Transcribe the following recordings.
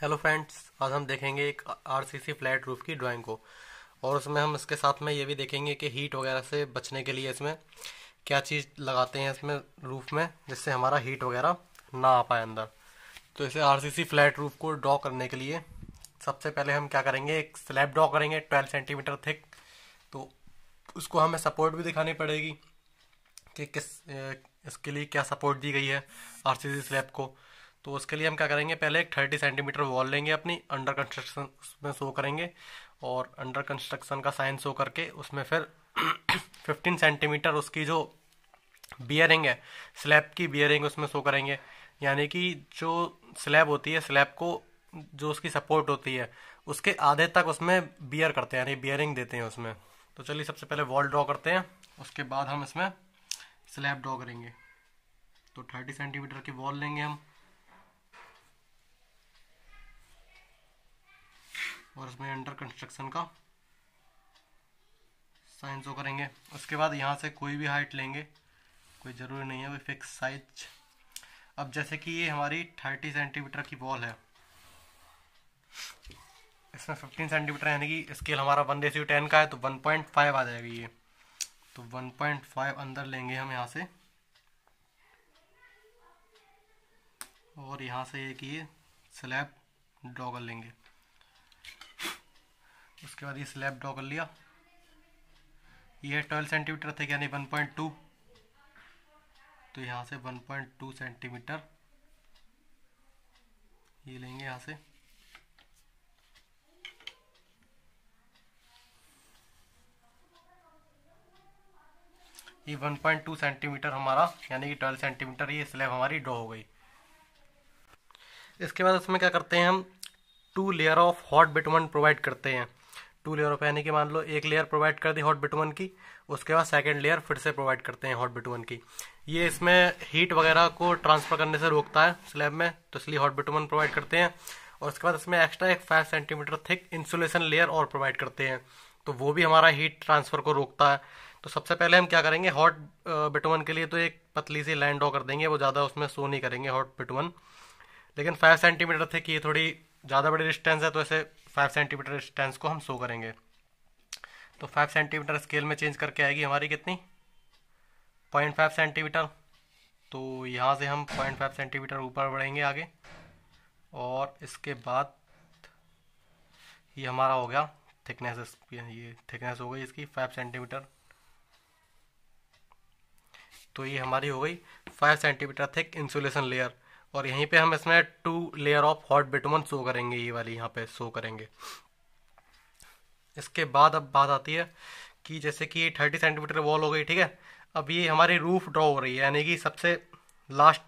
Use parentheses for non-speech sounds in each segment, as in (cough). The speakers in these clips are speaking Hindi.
हेलो फ्रेंड्स आज हम देखेंगे एक आरसीसी फ्लैट रूफ की ड्राइंग को और उसमें हम इसके साथ में ये भी देखेंगे कि हीट वगैरह से बचने के लिए इसमें क्या चीज़ लगाते हैं इसमें रूफ में जिससे हमारा हीट वगैरह ना आ पाए अंदर तो इसे आरसीसी फ्लैट रूफ को ड्रॉ करने के लिए सबसे पहले हम क्या करेंगे एक स्लैब ड्रॉ करेंगे ट्वेल्व सेंटीमीटर थिक तो उसको हमें सपोर्ट भी दिखानी पड़ेगी कि किस इसके लिए क्या सपोर्ट दी गई है सी स्लैब को तो उसके लिए हम क्या करेंगे पहले एक थर्टी सेंटीमीटर वॉल लेंगे अपनी अंडर कंस्ट्रक्शन उसमें शो करेंगे और अंडर कंस्ट्रक्शन का साइन शो करके उसमें फिर फिफ्टीन (clears throat) सेंटीमीटर उसकी जो बियरिंग है स्लैब की बियरिंग उसमें शो करेंगे यानी कि जो स्लैब होती है स्लैब को जो उसकी सपोर्ट होती है उसके आधे तक उसमें बियर करते हैं यानी बियरिंग देते हैं उसमें तो चलिए सबसे पहले वॉल ड्रॉ करते हैं उसके बाद हम इसमें स्लैब ड्रॉ करेंगे तो थर्टी सेंटीमीटर की वॉल लेंगे हम और उसमें अंडर कंस्ट्रक्शन का साइन शो करेंगे उसके बाद यहाँ से कोई भी हाइट लेंगे कोई ज़रूरी नहीं है वो फिक्स साइज अब जैसे कि ये हमारी थर्टी सेंटीमीटर की बॉल है इसमें फिफ्टीन सेंटीमीटर यानी कि स्केल हमारा वन रेसियो टेन का है तो वन पॉइंट फाइव आ जाएगी ये तो वन पॉइंट फाइव अंदर लेंगे हम यहाँ से और यहाँ से ये कि स्लैब ड्रॉ कर लेंगे उसके बाद ये स्लैब ड्रॉ कर लिया ये है ट्वेल्व सेंटीमीटर थे यानी वन पॉइंट टू तो यहाँ से वन पॉइंट टू सेंटीमीटर ये लेंगे यहाँ से ये 1.2 सेंटीमीटर हमारा यानी कि 12 सेंटीमीटर ये स्लैब हमारी ड्रॉ हो गई इसके बाद इसमें क्या करते हैं हम two layer of hot bitumen provide करते हैं टू लेयर ऑफ यानी कि मान लो एक लेयर प्रोवाइड कर दी हॉट बिटवन की उसके बाद सेकेंड लेयर फिर से प्रोवाइड करते हैं हॉट बिटवन की ये इसमें हीट वगैरह को ट्रांसफर करने से रोकता है स्लैब में तो इसलिए हॉट बिटवन प्रोवाइड करते हैं और उसके बाद इसमें एक्स्ट्रा एक five centimetre thick insulation layer और प्रोवाइड करते हैं तो वो भी हमारा हीट ट्रांसफर को रोकता है तो सबसे पहले हम क्या करेंगे हॉट बिटवन के लिए तो एक पतली सी लाइन ड्रॉ कर देंगे वो ज़्यादा उसमें सो नहीं करेंगे हॉट बिटवन लेकिन फाइव सेंटीमीटर थिक ये थोड़ी ज़्यादा बड़ी डिस्टेंस है तो ऐसे फाइव सेंटीमीटर डिस्टेंस को हम शो करेंगे तो फाइव सेंटीमीटर स्केल में चेंज करके आएगी हमारी कितनी पॉइंट फाइव सेंटीमीटर तो यहाँ से हम पॉइंट फाइव सेंटीमीटर ऊपर बढ़ेंगे आगे और इसके बाद ये हमारा हो गया थिकनेस ये थिकनेस हो गई इसकी फाइव सेंटीमीटर तो ये हमारी हो गई five centimetre thick insulation layer और यहीं पे हम इसमें two layer of hot bitumen show करेंगे ये वाली यहाँ पे शो करेंगे इसके बाद अब बात आती है कि जैसे कि थर्टी सेंटीमीटर वॉल हो गई ठीक है अब ये हमारी रूफ ड्रॉ हो रही है यानी कि सबसे लास्ट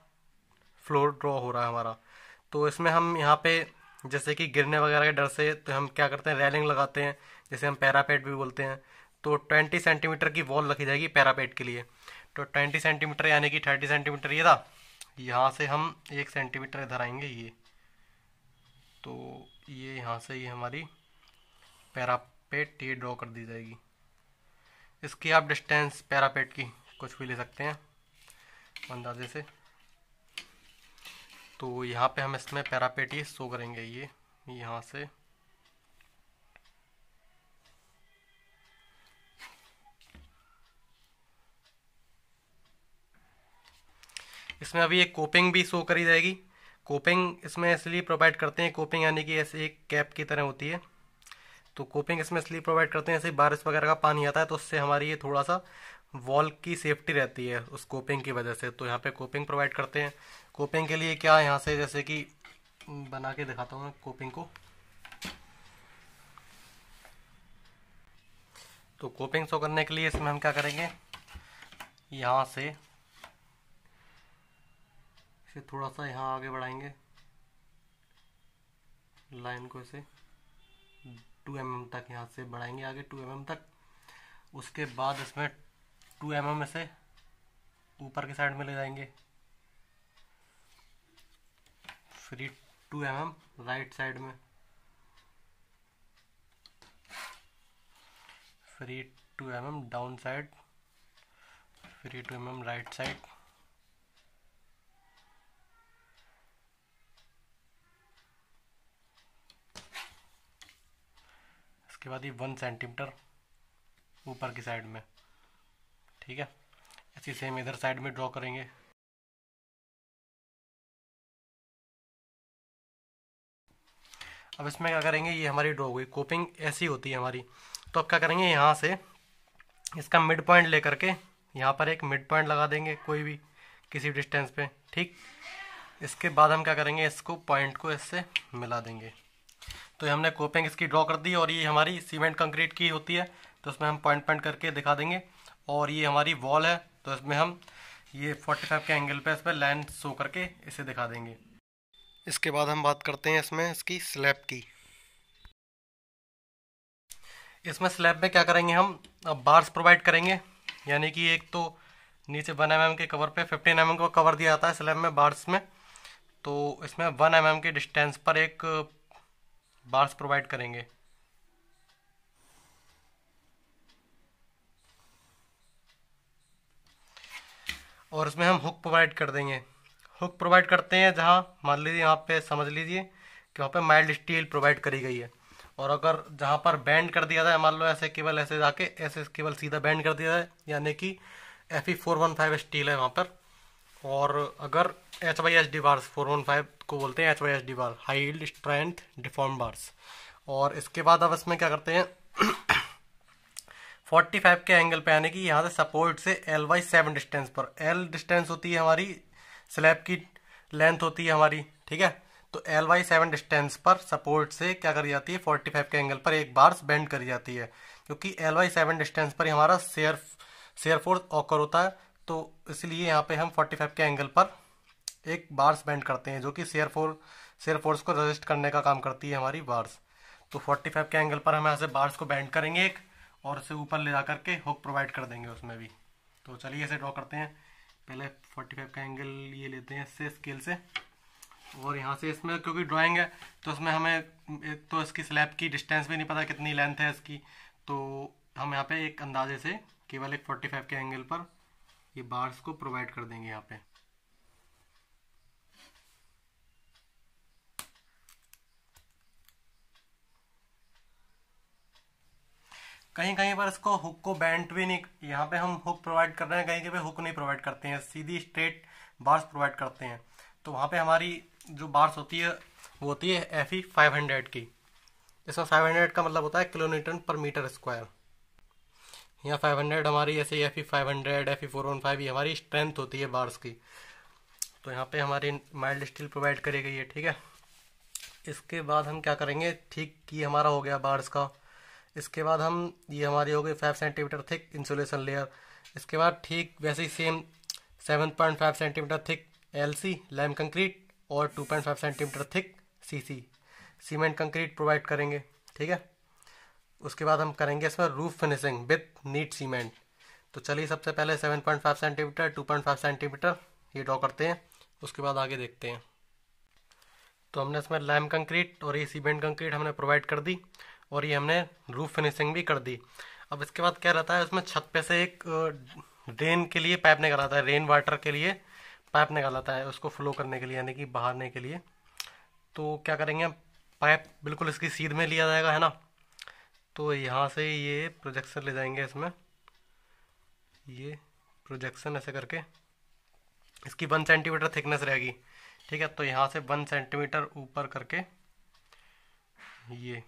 फ्लोर ड्रॉ हो रहा है हमारा तो इसमें हम यहाँ पे जैसे कि गिरने वगैरह के डर से तो हम क्या करते हैं रेलिंग लगाते हैं जैसे हम पैरापेट भी बोलते हैं तो ट्वेंटी सेंटीमीटर की वॉल रखी जाएगी पैरापेट के लिए तो ट्वेंटी सेंटीमीटर यानी कि थर्टी सेंटीमीटर ये था यहाँ से हम एक सेंटीमीटर इधर आएंगे ये तो ये यहाँ से ये हमारी पैरापेट ये ड्रॉ कर दी जाएगी इसकी आप डिस्टेंस पैरापेट की कुछ भी ले सकते हैं अंदाजे से तो यहाँ पे हम इसमें पैरापेट ये शो करेंगे ये यहाँ से इसमें अभी एक कोपिंग भी शो करी जाएगी कोपिंग इसमें इसलिए प्रोवाइड करते हैं कोपिंग यानी कि ऐसे एक कैप की तरह होती है तो कोपिंग इसमें इसलिए प्रोवाइड करते हैं ऐसे बारिश वगैरह का पानी आता है तो उससे हमारी ये थोड़ा सा वॉल की सेफ्टी रहती है उस कोपिंग की वजह से तो यहाँ पे कोपिंग प्रोवाइड करते हैं कोपिंग के लिए क्या यहाँ से जैसे कि बना के दिखाता हूँ मैं कोपिंग को तो कोपिंग शो करने के लिए इसमें हम क्या करेंगे यहाँ से इसे थोड़ा सा यहाँ आगे बढ़ाएंगे लाइन को इसे टू एम mm तक यहाँ से बढ़ाएंगे आगे टू एम mm तक उसके बाद इसमें टू एम mm इसे ऊपर के साइड में ले जाएंगे फिर two M M right side में free two M M down side free two M M right side उसके बाद ये वन सेंटीमीटर ऊपर की साइड में ठीक है ऐसी सेम इधर साइड में ड्रॉ करेंगे अब इसमें क्या करेंगे ये हमारी ड्रॉ हुई कोपिंग ऐसी होती है हमारी तो अब क्या करेंगे यहाँ से इसका मिड पॉइंट लेकर के यहाँ पर एक मिड पॉइंट लगा देंगे कोई भी किसी डिस्टेंस पे ठीक इसके बाद हम क्या करेंगे इसको पॉइंट को इससे मिला देंगे तो ये हमने कोपिंग इसकी ड्रॉ कर दी और ये हमारी सीमेंट कंक्रीट की होती है तो इसमें हम पॉइंट पॉइंट करके दिखा देंगे और ये हमारी वॉल है तो इसमें हम ये 45 के एंगल पे इस पर लाइन शो करके इसे दिखा देंगे इसके बाद हम बात करते हैं इसमें इसकी स्लैब की इसमें स्लैब में क्या करेंगे हम अब बार्स प्रोवाइड करेंगे यानी कि एक तो नीचे वन एम के कवर पे फिफ्टीन एम mm का कवर दिया जाता है स्लैब में बार्स में तो इसमें वन एम mm के डिस्टेंस पर एक बार्स प्रोवाइड करेंगे और इसमें हम हुक प्रोवाइड कर देंगे हुक प्रोवाइड करते हैं जहाँ मान लीजिए यहाँ पे समझ लीजिए कि वहाँ पे माइल्ड स्टील प्रोवाइड करी गई है और अगर जहाँ पर बैंड कर दिया जाए मान लो ऐसे केवल ऐसे जाके ऐसे केवल सीधा बैंड कर दिया जाए यानी कि F E four one five steel है वहाँ पर और अगर H Y H D bars four one five को बोलते हैं H Y H D bar high strength deform bars और इसके बाद अब इसमें क्या करते हैं 45 (clears throat) के एंगल पे आने की यहाँ से सपोर्ट से एल वाई सेवन डिस्टेंस पर एल डिस्टेंस होती है हमारी स्लैब की लेंथ होती है हमारी ठीक है तो एल वाई सेवन डिस्टेंस पर सपोर्ट से क्या करी जाती है 45 के एंगल पर एक बार बेंड करी जाती है क्योंकि एल वाई सेवन डिस्टेंस पर ही हमारा सेयर सेयर फोर्स ऑकर होता है तो इसलिए यहाँ पे हम 45 के एंगल पर एक बार्स बैंड करते हैं जो कि शेयर फोर शेयर फोर्स को रजिस्ट करने का काम करती है हमारी बार्स तो 45 के एंगल पर हम यहाँ से बार्स को बैंड करेंगे एक और उसे ऊपर ले जा करके हुक प्रोवाइड कर देंगे उसमें भी तो चलिए इसे ड्रॉ करते हैं पहले 45 का एंगल ये लेते हैं इससे स्केल से और यहाँ से इसमें क्योंकि ड्राइंग है तो इसमें हमें एक तो इसकी स्लैब की डिस्टेंस भी नहीं पता कितनी लेंथ है इसकी तो हम यहाँ पे एक अंदाजे से केवल एक 45 के एंगल पर ये बार्स को प्रोवाइड कर देंगे यहाँ पे कहीं कहीं पर इसको हुक को बैंड भी नहीं यहाँ पे हम हुक प्रोवाइड कर रहे हैं कहीं कहीं हुक नहीं प्रोवाइड करते हैं सीधी स्ट्रेट बार्स प्रोवाइड करते हैं तो वहाँ पे हमारी जो बार्स होती है वो होती है एफ ई फाइव हंड्रेड की इसमें फाइव हंड्रेड का मतलब होता है किलोमीटर पर मीटर स्क्वायर यहाँ फाइव हंड्रेड हमारी ऐसे F E five hundred F E four one five ये हमारी स्ट्रेंथ होती है बार्स की तो यहाँ पे हमारी माइल्ड स्टील प्रोवाइड करी गई है ठीक है इसके बाद हम क्या करेंगे ठीक की हमारा हो गया बार्स का इसके बाद हम ये हमारी हो गई five centimetre thick insulation layer इसके बाद ठीक वैसे ही same seven point five centimetre thick L C lime concrete और two point five centimetre thick C C cement concrete provide करेंगे ठीक है उसके बाद हम करेंगे इसमें roof finishing with neat cement तो चलिए सबसे पहले seven point five centimetre two point five centimetre ये ड्रॉ करते हैं उसके बाद आगे देखते हैं तो हमने इसमें लैम कंक्रीट और ये सीमेंट कंक्रीट हमने प्रोवाइड कर दी और ये हमने रूफ फिनिशिंग भी कर दी अब इसके बाद क्या रहता है उसमें छत पे से एक ड्रेन के लिए पाइप निकालाता है रेन वाटर के लिए पाइप आता है उसको फ्लो करने के लिए यानी कि बहाने के लिए तो क्या करेंगे पाइप बिल्कुल इसकी सीध में लिया जाएगा है ना तो यहाँ से ये प्रोजेक्शन ले जाएंगे इसमें ये प्रोजेक्शन ऐसे करके इसकी वन सेंटीमीटर थिकनेस रहेगी ठीक है तो यहाँ से वन सेंटीमीटर ऊपर करके ये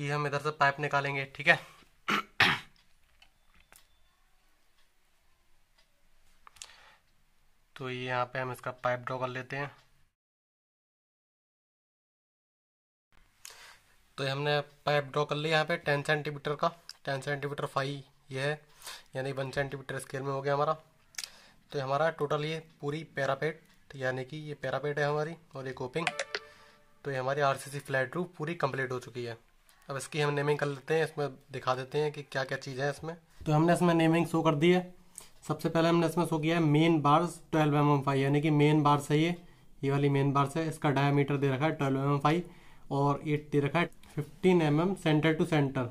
ये हम इधर से पाइप निकालेंगे ठीक है तो ये यहाँ पे हम इसका पाइप ड्रॉ कर लेते हैं तो हमने पाइप ड्रॉ कर लिया यहाँ पे टेन सेंटीमीटर का टेन सेंटीमीटर फाइव ये है यानी वन सेंटीमीटर स्केल में हो गया हमारा तो हमारा टोटल ये पूरी पैरापेट तो यानी कि ये पैरापेट है हमारी और ये कोपिंग तो ये हमारी आरसीसी फ्लैट रूफ पूरी कंप्लीट हो चुकी है अब इसकी हम नेमिंग कर लेते हैं इसमें दिखा देते हैं कि क्या क्या चीज़ है इसमें तो हमने इसमें नेमिंग शो कर दी है सबसे पहले हमने इसमें शो किया है main bars twelve M M five यानी कि मेन बार्स है ये ये वाली मेन बार्स है इसका डायमीटर दे रखा है ट्वेल्व एम एम फाइव और एट दे रखा है fifteen M M centre to centre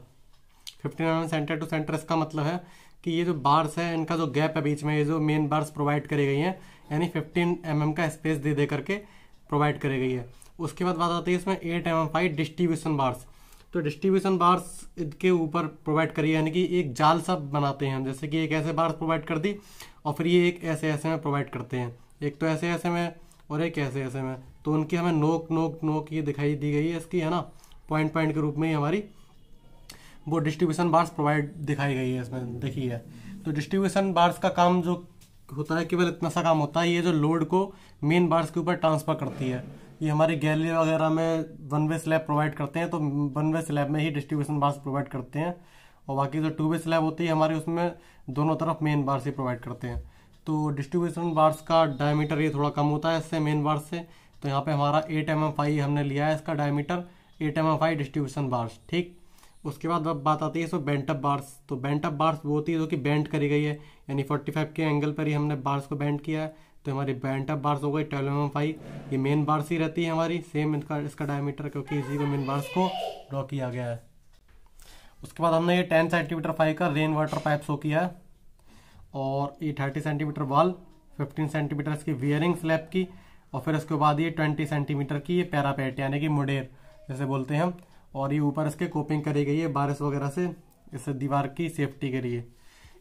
fifteen M M centre to centre इसका मतलब है कि ये जो बार्स है इनका जो गैप है बीच में ये जो मेन बार्स प्रोवाइड करी गई हैं यानी फिफ्टीन एम एम का स्पेस दे दे करके प्रोवाइड करी गई है उसके बाद बात आती है इसमें eight M M five distribution bars तो डिस्ट्रीब्यूशन बार्स के ऊपर प्रोवाइड करिए यानी कि एक जाल सा बनाते हैं जैसे कि एक ऐसे बार्स प्रोवाइड कर दी और फिर ये एक ऐसे ऐसे में प्रोवाइड करते हैं एक तो ऐसे ऐसे में और एक ऐसे ऐसे में तो उनकी हमें नोक नोक नोक ये दिखाई दी गई है इसकी है ना पॉइंट पॉइंट के रूप में ही हमारी वो डिस्ट्रीब्यूशन बार्स प्रोवाइड दिखाई गई है इसमें देखी है तो डिस्ट्रीब्यूशन बार्स का काम जो होता है केवल इतना सा काम होता है ये जो लोड को मेन बार्स के ऊपर ट्रांसफ़र करती है ये हमारे गैलरी वगैरह में वन वे स्लैब प्रोवाइड करते हैं तो वन वे स्लैब में ही डिस्ट्रीब्यूशन बार्स प्रोवाइड करते हैं और बाकी जो टू वे स्लैब होती है हमारे उसमें दोनों तरफ मेन बार्स ही प्रोवाइड करते हैं तो डिस्ट्रीब्यूशन बार्स का डायमीटर ये थोड़ा कम होता है इससे मेन बार्स से तो यहाँ पे हमारा एट एम हमने लिया है इसका diameter eight M distribution bars ठीक उसके बाद अब बात आती है इसमें बेंटअप बार्स तो बेंटअप बार्स वो होती है जो कि बेंट करी गई है यानी 45 के एंगल पर ही हमने बार्स को बेंट किया है तो हमारी बैंड अप बार्स हो गई ट्वेल्व एम फाइव ये मेन बार्स ही रहती है हमारी सेम इनका इसका डायमीटर क्योंकि इसी को मेन बार्स को ड्रॉ किया गया है उसके बाद हमने ये टेन सेंटीमीटर फाइव का रेन वाटर पाइप शो किया है और ये thirty centimetre wall fifteen centimetre इसकी वियरिंग स्लैब की और फिर उसके बाद ये ट्वेंटी सेंटीमीटर की ये पैरापेट यानी कि मुडेर जैसे बोलते हैं हम और ये ऊपर इसके कोपिंग करी गई है बारिश वगैरह से इससे दीवार की सेफ्टी के लिए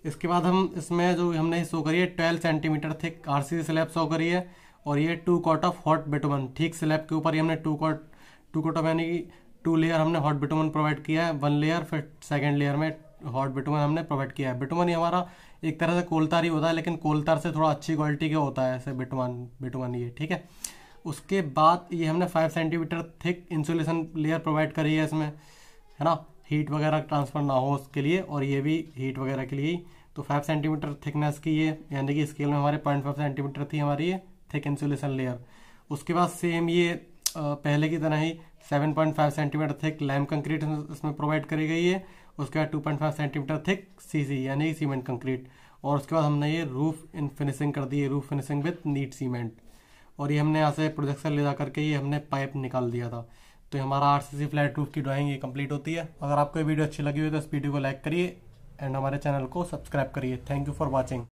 इसके बाद हम इसमें जो हमने शो करी है twelve centimetre thick R C slab show करी है और ये two coat of hot bitumen ठीक स्लैब के ऊपर ही हमने two coat two coat of यानी कि टू लेयर हमने हॉट बिटोमन प्रोवाइड किया है वन लेयर फिर सेकेंड लेयर में हॉट बिटुमन हमने प्रोवाइड किया है बिटुमन ही हमारा एक तरह से कोलतार ही होता है लेकिन कोलतार से थोड़ा अच्छी क्वालिटी का होता है ऐसे बिटुमन बिटुमन ये ठीक है उसके बाद ये हमने five centimetre thick insulation layer provide करी है इसमें है ना हीट वगैरह ट्रांसफर ना हो उसके लिए और ये भी हीट वगैरह के लिए ही तो फाइव सेंटीमीटर थिकनेस की ये यानी कि स्केल में हमारे पॉइंट फाइव सेंटीमीटर थी हमारी ये थिक इंसुलेशन लेयर उसके बाद सेम ये पहले की तरह ही 7.5 सेंटीमीटर थिक लैम कंक्रीट इसमें प्रोवाइड करी गई है उसके बाद 2.5 सेंटीमीटर थिक सीसी यानी सीमेंट कंक्रीट और उसके बाद हमने ये रूफ इन फिनिशिंग कर दी है roof finishing with neat cement और ये हमने यहाँ से प्रोजेक्शन ले जा करके ये हमने पाइप निकाल दिया था तो हमारा आरसीसी फ्लैट रूफ की ड्राइंग ये कंप्लीट होती है अगर आपको ये वीडियो अच्छी लगी हुई तो इस वीडियो को लाइक करिए एंड हमारे चैनल को सब्सक्राइब करिए थैंक यू फॉर वॉचिंग